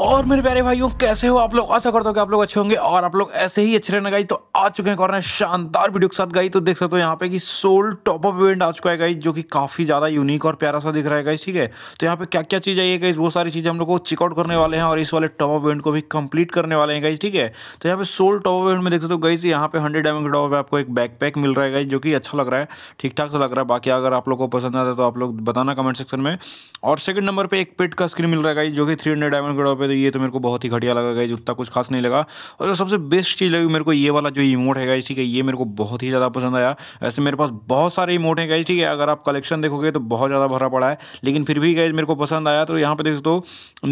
और मेरे प्यारे भाइयों कैसे हो आप लोग आशा करता हूँ कि आप लोग अच्छे होंगे और आप लोग ऐसे ही अच्छे रहना गई तो आ चुके हैं कॉर्नर शानदार वीडियो के साथ गई तो देख सकते हो यहाँ पे कि सोल टॉपअप इवेंट आ चुका है गाई जो कि काफ़ी ज़्यादा यूनिक और प्यारा सा दिख रहा है गाई ठीक है तो यहाँ पे क्या क्या चीज़ आई है वो सारी चीज़ें हम लोग को चेकआउट करने वाले हैं और इस वाले टॉपअप इवेंट को भी कंप्लीट करने वाले हैं गाई ठीक है तो यहाँ पे सोल टॉपअप इवेंट में देख सकते हो गाइज यहाँ पे हंड्रेड एम के टॉपअप आपको एक बैकपैक मिल रहा है जो कि अच्छा लग रहा है ठीक ठाक सा लग रहा है बाकी अगर आप लोग को पसंद आता है तो आप लोग बताना कमेंट सेक्शन में और सेकंड नंबर पर एक पेट का स्क्रीन मिल रहा है जो कि थ्री हंड्रेड एम के टॉप तो ये तो मेरे को बहुत ही घटिया लगा गया उतना कुछ खास नहीं लगा और जो सबसे बेस्ट चीज़ लगी मेरे को ये वाला जो इमोट है गाइस ठीक है ये मेरे को बहुत ही ज़्यादा पसंद आया ऐसे मेरे पास बहुत सारे इमोट हैं गाइस ठीक है अगर आप कलेक्शन देखोगे तो बहुत ज़्यादा भरा पड़ा है लेकिन फिर भी गाइज मेरे को पसंद आया तो यहाँ पर देख दो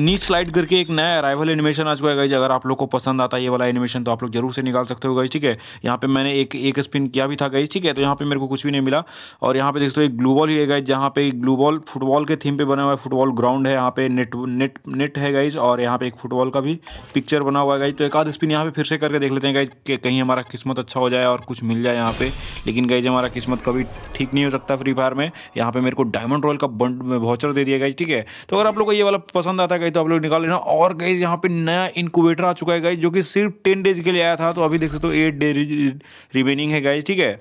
नीच स्लाइड करके एक नया अराइवल एनिमेशन आ चुका है गाइज अगर आप लोग को पसंद आता है ये वाला एनिमेशन तो आप लोग जरूर से निकाल सकते हो गाइज ठीक है यहाँ पर मैंने एक एक स्पिन किया भी था गाइज ठीक है तो यहाँ पर मेरे को कुछ भी नहीं मिला और यहाँ पर देख दो एक ग्लूबॉल ही है गाइज जहाँ पे ग्लूबॉल फुटबॉल के थीम पर बना हुआ है फुटबॉल ग्राउंड है यहाँ पे नेट नेट नेट है गाइज और यहाँ पे एक फुटबॉल का भी पिक्चर बना हुआ है तो एक आध स्पिन यहाँ पे फिर से करके देख लेते हैं गाइज कि कहीं हमारा किस्मत अच्छा हो जाए और कुछ मिल जाए यहाँ पे लेकिन गाइज हमारा किस्मत कभी ठीक नहीं हो सकता फ्री फायर में यहाँ पे मेरे को डायमंड रॉयल का बंड वॉचर दे दिया गाइज ठीक है तो अगर आप लोग को ये वाला पसंद आता है तो आप लोग निकाल लेना और गाइज यहाँ पे नया इनकोवेटर आ चुका है गाइज जो कि सिर्फ टेन डेज के लिए आया था तो अभी देख सकते हो एट डे रिमेनिंग है गाइज ठीक है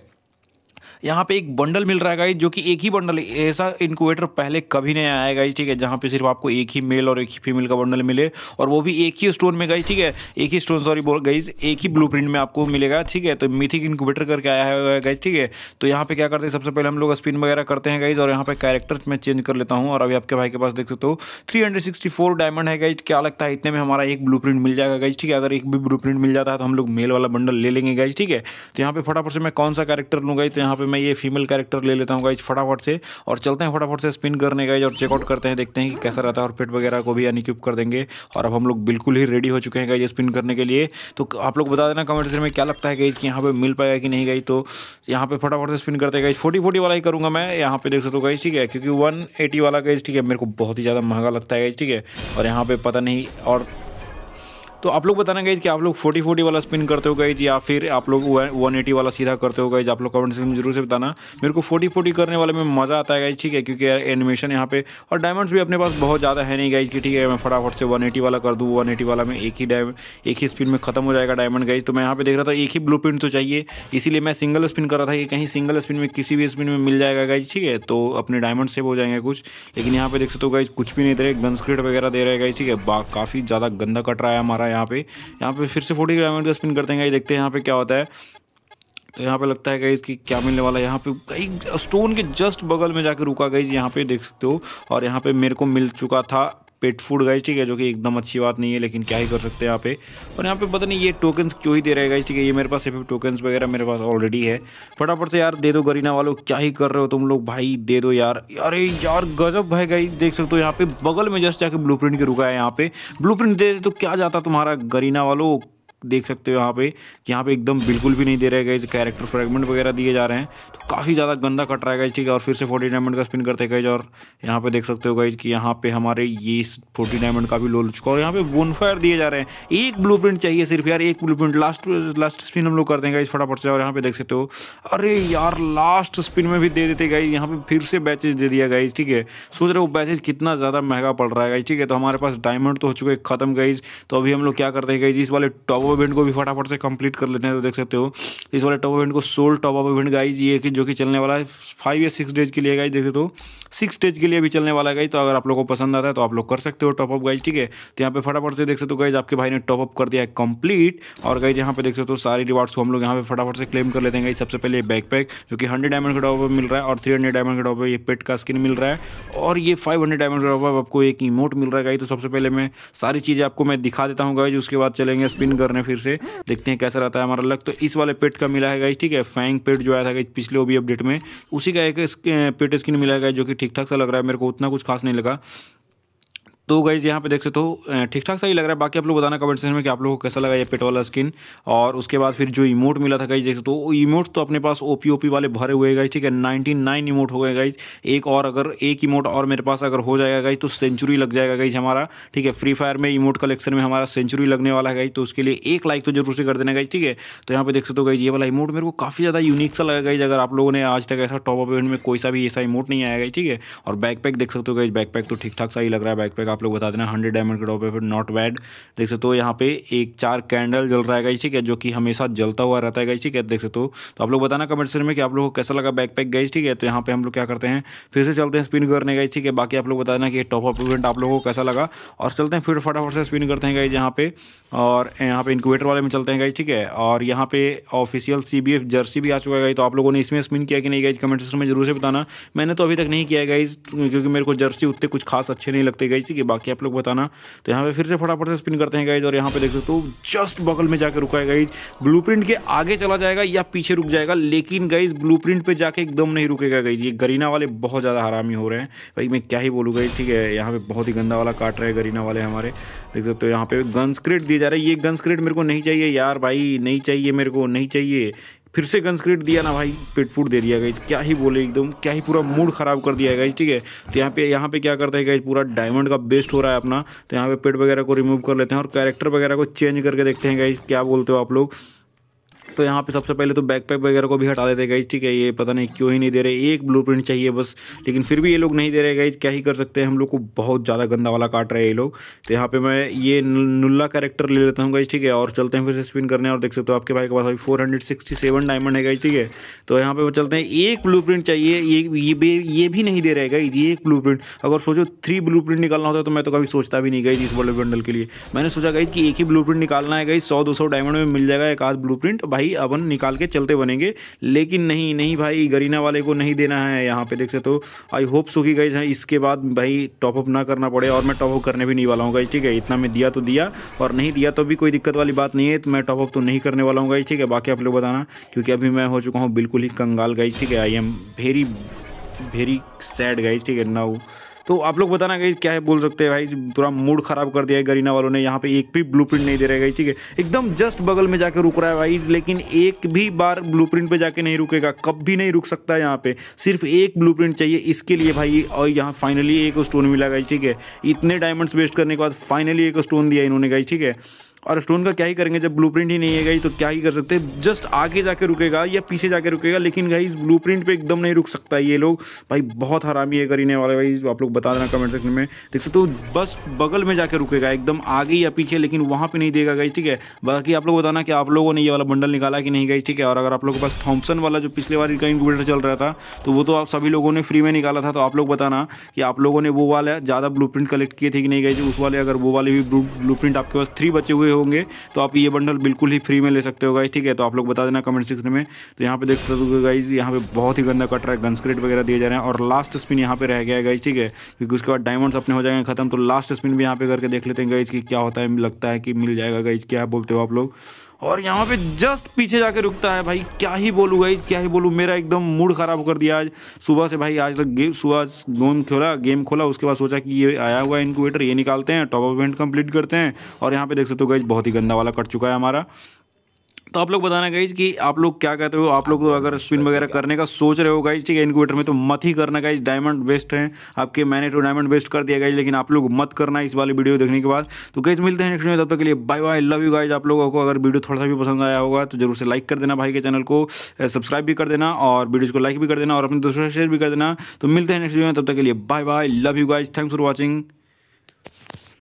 यहाँ पे एक बंडल मिल रहा है गाइज जो कि एक ही बंडल ऐसा इनक्यूबेटर पहले कभी नहीं आया गाइज ठीक है जहाँ पे सिर्फ आपको एक ही मेल और एक ही फीमेल का बंडल मिले और वो भी एक ही स्टोन में गाइज ठीक है एक ही स्टोन सॉरी बोल गाइज एक ही ब्लू में आपको मिलेगा ठीक है तो मिथिक इनकोवेटर करके आया है गाइज ठीक है तो यहाँ पे क्या करते हैं सबसे पहले हम लोग स्पिन वगैरह करते हैं गाइज और यहाँ पे कैरेक्टर मैं चेंज कर लेता हूँ और अभी आपके भाई के पास देख सकते हो थ्री डायमंड है गाइज क्या लगता है इतने में हमारा एक ब्लू मिल जाएगा गाइज ठीक है अगर एक भी ब्लू मिल जाता है तो हम लोग मेल वाला बंडल ले लेंगे गाइज ठीक है तो यहाँ पे फटाफट से मैं कौन सा कैरेक्टर लूँगा तो यहाँ पे मैं ये फीमेल कैरेक्टर ले लेता हूँ गाइज फटाफट से और चलते हैं फटाफट से स्पिन करने गाइज और चेकआउट करते हैं देखते हैं कि कैसा रहता है और पेट वगैरह को भी अनिक्यूब कर देंगे और अब हम लोग बिल्कुल ही रेडी हो चुके हैं गाइज स्पिन करने के लिए तो आप लोग बता देना कमेंट में क्या लगता है गाइज कि यहाँ पर मिल पाएगा कि नहीं गई तो यहाँ पर फटाफट से स्पिन करते गाइज फोर्टी फोर्टी वाला ही करूँगा मैं यहाँ पे देख सकते हो गाइज ठीक है क्योंकि वन वाला गाइज ठीक है मेरे को बहुत ही ज़्यादा महंगा लगता है गाइज ठीक है और यहाँ पर पता नहीं और तो आप लोग बताना गाइज कि आप लोग फोर्टी फोर्टी वाला स्पिन करते हो गई या फिर आप लोग वन एटी वाला सीधा करते हो गए आप लोग कमेंट सेक्शन में जरूर से बताना मेरे को फोर्टी फोर्टी करने वाले में मज़ा आता है गाइज ठीक है क्योंकि यार एनिमेशन यहाँ पे और डायमंड्स भी अपने पास बहुत ज़्यादा है नहीं गाइज कि ठीक है मैं फटाफट से वन एटी वाला कर दूँ वन एटी वाला में एक ही डायम एक ही स्पिन में खत्म हो जाएगा डायमंड गाइज तो मैं यहाँ पे देख रहा था एक ही ब्लू तो चाहिए इसीलिए मैं सिंगल स्पिन कर रहा था कि कहीं सिंगल स्पिन में किसी भी स्पिन में मिल जाएगा गाइज ठीक है तो अपने डायमंड सेव हो जाएंगे कुछ लेकिन यहाँ पे देख सकते हो गाइज कुछ भी नहीं दे रहे गन स्क्रिट वगैरह दे रहे गई ठीक है काफ़ी ज़्यादा गंदा कट रहा है हमारा है यहाँ पे यहाँ पे फिर से फोर्टी ग्राम का स्पिन करते हैं देखते हैं यहाँ पे क्या होता है तो यहाँ पे लगता है गई इसकी क्या मिलने वाला है यहाँ पे कई स्टोन के जस्ट बगल में जाके रुका गई यहाँ पे देख सकते हो और यहाँ पे मेरे को मिल चुका था पेट फूड गाइज ठीक है जो कि एकदम अच्छी बात नहीं है लेकिन क्या ही कर सकते हैं यहाँ पे और यहाँ पे पता नहीं ये टोकन्स क्यों ही दे रहे गाइज ठीक है ये मेरे पास एफ टोकन्स वगैरह मेरे पास ऑलरेडी है फटाफट से यार दे दो गरीना वालों क्या ही कर रहे हो तुम लोग भाई दे दो यार अरे यार गजब भाई गाइज देख सकते हो यहाँ पे बगल में जस्ट जाके ब्लू प्रिंट के रुका है यहाँ पे ब्लू प्रिंट दे दे तो क्या जाता तुम्हारा गरीना वालों देख सकते हो यहाँ पे कि यहाँ पे एकदम बिल्कुल भी नहीं दे रहे गए कैरेक्टर फ्रेगमेंट वगैरह दिए जा रहे हैं तो काफ़ी ज़्यादा गंदा कट रहा है गाइज ठीक है और फिर से फोर्टी डायमंड का स्पिन करते गए और यहाँ पे देख सकते हो गाइज कि यहाँ पे हमारे ये फोर्टी डायमंड काफ़ी लो चुका और यहाँ पे वन फायर दिए जा रहे हैं एक ब्लू चाहिए सिर्फ यार एक ब्लू लास्ट लास्ट स्पिन हम लोग करते हैं गाइज फटाफट से और यहाँ पे देख सकते हो अरे यार लास्ट स्पिन में भी दे देते गाइज यहाँ पे फिर से बैचेज दे दिया गाइज ठीक है सोच रहे हो बैचेज कितना ज़्यादा महंगा पड़ रहा है गाइज ठीक है तो हमारे पास डायमंड तो हो चुके खत्म गाइज तो अभी हम लोग क्या करते हैं गाइज इस वाले टॉप टॉप अप इवेंट को भी फटाफट से कंप्लीट कर लेते हैं तो देख सकते हो इस वाले टॉप इवेंट को सोल टॉप ऑफ इवेंट गाइज ये कि जो कि चलने वाला है फाइव या सिक्स डेज के लिए गाइज देख सकते हो सिक्स डेज के लिए भी चलने वाला है गाइज तो अगर आप लोग को पसंद आता है तो आप लोग कर सकते हो टॉप ऑफ गाइज ठीक है तो यहाँ पे फटाफट से देख सकते हो गाइज आपके भाई ने टॉप अप कर दिया है कंप्लीट और गाइज यहाँ पे देख सकते हो सारे रिवार्ड्स को हम लोग यहाँ पे फटाफट से क्लेम कर लेते हैं गाइज सबसे पहले बैक पैक जो कि हंड्रेड डायमंड का टॉप मिल रहा है और थ्री हंड्रेड डायमंड का टॉप ये पेट का स्किन मिल रहा है और ये फाइव हंड्रेड डायमंड का टॉप आपको एक इमोट मिल रहा है गाइज तो सबसे पहले मैं सारी चीज़ें आपको मैं दिखा देता हूँ गाइज उसके बाद चलेंगे स्पिन करने हैं फिर से देखते हैं कैसा रहता है हमारा लक तो इस वाले पेट का मिला है गाइज ठीक है फैंग पेट जो आया था गाइज पिछले ओबी अपडेट में उसी का एक पेट स्किन मिला है जो कि ठीक ठाक सा लग रहा है मेरे को उतना कुछ खास नहीं लगा तो गाइज यहाँ पे देख सकते हो ठीक ठाक सही लग रहा है बाकी आप लोग बताना कमेंट सेक्शन में कि आप लोगों को कैसा लगा ये पेट वाला स्किन और उसके बाद फिर जो इमोट मिला था गाइज देख सकते हो इमोट तो अपने पास ओपी ओपी वाले भरे हुए गाइज ठीक है नाइनटी नाइन इमोट हो गए गाइज एक और अगर एक इमोट और मेरे पास अगर हो जाएगा गाइज तो सेंचुरी लग जाएगा गाइज हमारा ठीक है फ्री फायर में इमोट कलेक्शन में हमारा सेंचुरी लगने वाला है गाइज तो उसके लिए एक लाइक तो जरूर से कर देना गाइज ठीक है तो यहाँ पे देख सकते हो गाइज ये वाला इमोट मेरे को काफ़ी ज़्यादा यूनिक सा लगा गाइज अगर आप लोगों ने आज तक ऐसा टॉप अप इवेंट में कोई सा भी ऐसा इमोट नहीं आया गाइज ठीक है और बैकपैक देख सकते हो गाइज बैकपैक तो ठीक ठाक सा ही लग रहा है बैकपैक आप लोग बता देना हंड्रेड डायमंड के टॉप है फिर नॉट बैड देख सकते हो यहाँ पे एक चार कैंडल जल रहा है गाइज ठीक है जो कि हमेशा जलता हुआ रहता है गाइज ठीक है देख सकते हो तो आप लोग बताना कमेंट सेक्शन में कि आप लोग को कैसा लगा बैक पैक गाइज ठीक है तो यहाँ पे हम लोग क्या करते हैं फिर से चलते हैं स्पिन करने गाइज ठीक है बाकी आप लोग बता देना कि टॉप अप इवेंट आप लोगों को कैसा लगा और चलते हैं फिर फटाफट से स्पिन करते हैं गाइज यहाँ पे और यहाँ पे इंक्यूबेटर वाले में चलते हैं गाइज ठीक है और यहाँ पे ऑफिशियल सी जर्सी भी आ चुका है गाइज तो आप लोगों ने इसमें स्पिन किया कि नहीं गाइज कमेंट सेक्शन में जरूर से बताना मैंने तो अभी तक नहीं किया है क्योंकि मेरे को जर्सी उतने कुछ खास अच्छे नहीं लगते गई ठीक है बाकी आप लोग बताना तो यहाँ पे फिर से फटाफट से स्पिन करते हैं गाइज और यहाँ पे देख सकते हो जस्ट बगल में जाकर रुका है गाइज ब्लू के आगे चला जाएगा या पीछे रुक जाएगा लेकिन गाइज ब्लू प्रिंट पर जाके एकदम नहीं रुकेगा गाइज ये गरीना वाले बहुत ज़्यादा हरामी हो रहे हैं भाई मैं क्या ही बोलूँ गाइज ठीक है यहाँ पे बहुत ही गंदा वाला काट रहे हैं गरीना वाले हमारे देख सकते हो यहाँ पे गन स्क्रेट दिए जा रहे हैं ये गन स्क्रेट मेरे को नहीं चाहिए यार भाई नहीं चाहिए मेरे को नहीं चाहिए फिर से गंसक्रीट दिया ना भाई फूट दे दिया गाइज क्या ही बोले एकदम क्या ही पूरा मूड ख़राब कर दिया है गाइज ठीक है तो यहाँ पे यहाँ पे क्या करता है गाइज पूरा डायमंड का बेस्ट हो रहा है अपना तो यहाँ पे पेट वगैरह को रिमूव कर लेते हैं और कैरेक्टर वगैरह को चेंज करके देखते हैं गाइज क्या बोलते हो आप लोग तो यहाँ पे सबसे पहले तो बैकपैक वगैरह को भी हटा देते गाइज ठीक है ये पता नहीं क्यों ही नहीं दे रहे एक ब्लू चाहिए बस लेकिन फिर भी ये लोग नहीं दे रहे गाइज क्या ही कर सकते हैं हम लोग को बहुत ज़्यादा गंदा वाला काट रहे हैं ये लोग तो यहाँ पर मैं ये नुल्ला कैरेक्टर ले लेता हूँ गाइज ठीक है और चलते हैं फिर से स्पिन करने और देख सकते हो आपके भाई के पास अभी फोर डायमंड है गाइज ठीक है तो यहाँ पर चलते हैं एक ब्लू चाहिए ये ये भी नहीं दे रहे गाइज ये एक ब्लू अगर सोचो थ्री ब्लू निकालना होता तो मैं तो कभी सोचता भी नहीं गई इस वर्ल्ड बंडल के लिए मैंने सोचा गई कि एक ही ब्लू निकालना है गई सौ दो डायमंड में मिल जाएगा एक आध ब्लू भाई भाई अपन निकाल के चलते बनेंगे लेकिन नहीं नहीं भाई गरीना वाले को नहीं देना है यहाँ पे देख सकते हो आई होप सो कि गई हैं इसके बाद भाई टॉपअप ना करना पड़े और मैं टॉपअप करने भी नहीं वाला हूँ गई ठीक है इतना मैं दिया तो दिया और नहीं दिया तो भी कोई दिक्कत वाली बात नहीं है तो मैं टॉपअप तो नहीं करने वाला हूँ गई ठीक है बाकी आप लोग बताना क्योंकि अभी मैं हो चुका हूँ बिल्कुल ही कंगाल गई ठीक है I am very very sad गई ठीक है नाउ तो आप लोग बताना गई क्या है बोल सकते हैं भाई थोड़ा मूड खराब कर दिया है गरीना वालों ने यहाँ पे एक भी ब्लू नहीं दे रहे गई ठीक है एकदम जस्ट बगल में जाकर रुक रहा है भाई लेकिन एक भी बार ब्लू प्रिंट पर जाके नहीं रुकेगा कब भी नहीं रुक सकता है यहाँ पे सिर्फ एक ब्लू चाहिए इसके लिए भाई और यहाँ फाइनली एक स्टोन मिला गई ठीक है इतने डायमंड्स वेस्ट करने के बाद फाइनली एक स्टोन दिया इन्होंने गई ठीक है और स्टोन का क्या ही करेंगे जब ब्लू ही नहीं है गई तो क्या ही कर सकते जस्ट आगे जाके रुकेगा या पीछे जाके रुकेगा लेकिन गाई ब्लू प्रिंट पर एकदम नहीं रुक सकता ये लोग भाई बहुत हरामी है करीने वाले भाई आप लोग बता देना कमेंट सेक्शन में देख सकते हो बस बगल में जाके रुकेगा एकदम आगे या पीछे लेकिन वहाँ पर नहीं देगा गई ठीक है बाकी आप लोग बताना कि आप लोगों ने ये वाला बंडल निकाला कि नहीं गई ठीक है और अगर आप लोगों के पास थॉम्पसन वाला जो पिछले बार का इनक्यूबेटर चल रहा था तो वो तो आप सभी लोगों ने फ्री में निकाला था तो आप लोग बताना कि आप लोगों ने वो वाला ज़्यादा ब्लू कलेक्ट किए थे कि नहीं गए उस वाले अगर वो वाले भी ब्लू आपके पास थ्री बचे हुए होंगे तो आप ये बंडल बिल्कुल ही फ्री में ले सकते हो गाइज ठीक है तो आप लोग बता देना कमेंट सेक्शन में तो यहाँ पे देख सकते हो गाइज यहाँ पे बहुत ही गंदा कट रहा है गंस्क्रेट वगैरह दिए जा रहे हैं और लास्ट स्पिन यहाँ पे रह गया है गाइज ठीक है क्योंकि उसके बाद डायमंड्स अपने हो जाएंगे खत्म तो लास्ट स्पिन भी यहाँ पे करके देख लेते हैं गाइज की क्या होता है लगता है कि मिल जाएगा गाइज क्या बोलते हो आप लोग और यहाँ पे जस्ट पीछे जाके रुकता है भाई क्या ही बोलूँ भाई क्या ही बोलूँ मेरा एकदम मूड ख़राब कर दिया आज सुबह से भाई आज तक गेम सुबह गेम खोला गेम खोला उसके बाद सोचा कि ये आया हुआ है ये निकालते हैं टॉप ऑफ इवेंट कंप्लीट करते हैं और यहाँ पे देख सकते हो गाइज बहुत ही गंदा वाला कट चुका है हमारा तो आप लोग बताना गाइज कि आप लोग क्या कहते हो आप लोग तो अगर स्पिन वगैरह करने का सोच रहे हो गाइज ठीक है इनक्यूबेटर में तो मत ही करना गाइज डायमंड वेस्ट है आपके मैंने तो डायमंड वेस्ट कर दिया गाइज लेकिन आप लोग मत करना इस वाली वीडियो देखने के बाद तो गाइज मिलते हैं नेक्स्ट में तब तक के लिए bye bye love you guys आप लोगों को अगर वीडियो थोड़ा सा भी पसंद आया होगा तो जरूर से लाइक कर देना भाई के चैनल को सब्सक्राइब भी कर देना और वीडियोज़ को लाइक भी कर देना और अपने दोस्तों से शेयर भी कर देना तो मिलते हैं नेक्स्ट वीडियो में तब तक के लिए bye bye love you guys thanks for watching